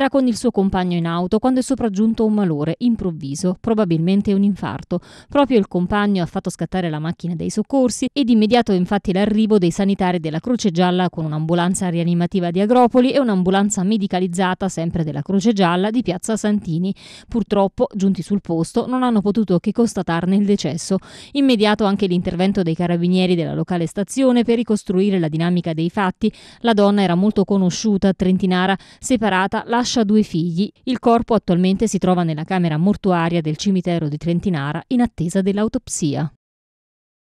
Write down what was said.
Era con il suo compagno in auto quando è sopraggiunto un malore improvviso, probabilmente un infarto. Proprio il compagno ha fatto scattare la macchina dei soccorsi ed immediato infatti l'arrivo dei sanitari della Croce Gialla con un'ambulanza rianimativa di Agropoli e un'ambulanza medicalizzata sempre della Croce Gialla di Piazza Santini. Purtroppo, giunti sul posto, non hanno potuto che constatarne il decesso. Immediato anche l'intervento dei carabinieri della locale stazione per ricostruire la dinamica dei fatti. La donna era molto conosciuta, trentinara, separata, lascia lascia due figli. Il corpo attualmente si trova nella camera mortuaria del cimitero di Trentinara in attesa dell'autopsia.